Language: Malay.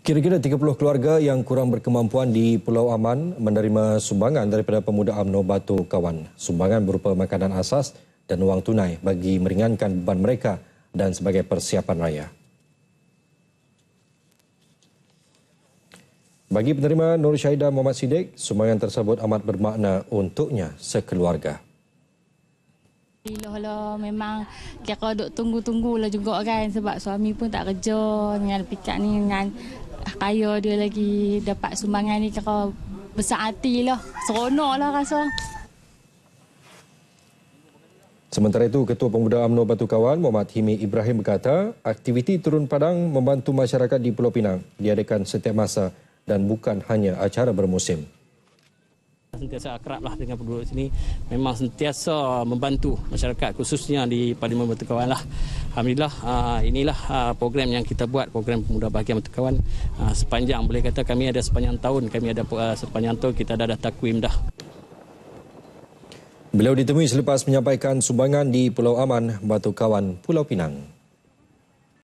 Kira-kira 30 keluarga yang kurang berkemampuan di Pulau Aman menerima sumbangan daripada pemuda UMNO Batu Kawan. Sumbangan berupa makanan asas dan wang tunai bagi meringankan beban mereka dan sebagai persiapan raya. Bagi penerima Nur Syahida Muhammad Siddiq, sumbangan tersebut amat bermakna untuknya sekeluarga. Alhamdulillah memang kira duk tunggu-tunggulah tunggu juga kan sebab suami pun tak kerja dengan pikat ni dengan kaya dia lagi dapat sumbangan ni kira besar hati lah. Seronok lah rasa. Sementara itu, Ketua Pemuda UMNO Batu Kawan Muhammad Himi Ibrahim berkata, aktiviti turun padang membantu masyarakat di Pulau Pinang diadakan setiap masa dan bukan hanya acara bermusim. Sentiasa akrablah dengan penduduk sini. Memang sentiasa membantu masyarakat khususnya di Parlimen Batu Kawan lah. Alhamdulillah ah, inilah ah, program yang kita buat program pemuda bahagian Batu kawan ah, sepanjang boleh kata kami ada sepanjang tahun kami ada sepanjang tahun kita dah ada takwim dah. Beliau ditemui selepas menyampaikan sumbangan di Pulau Aman, Batu Kawan, Pulau Pinang.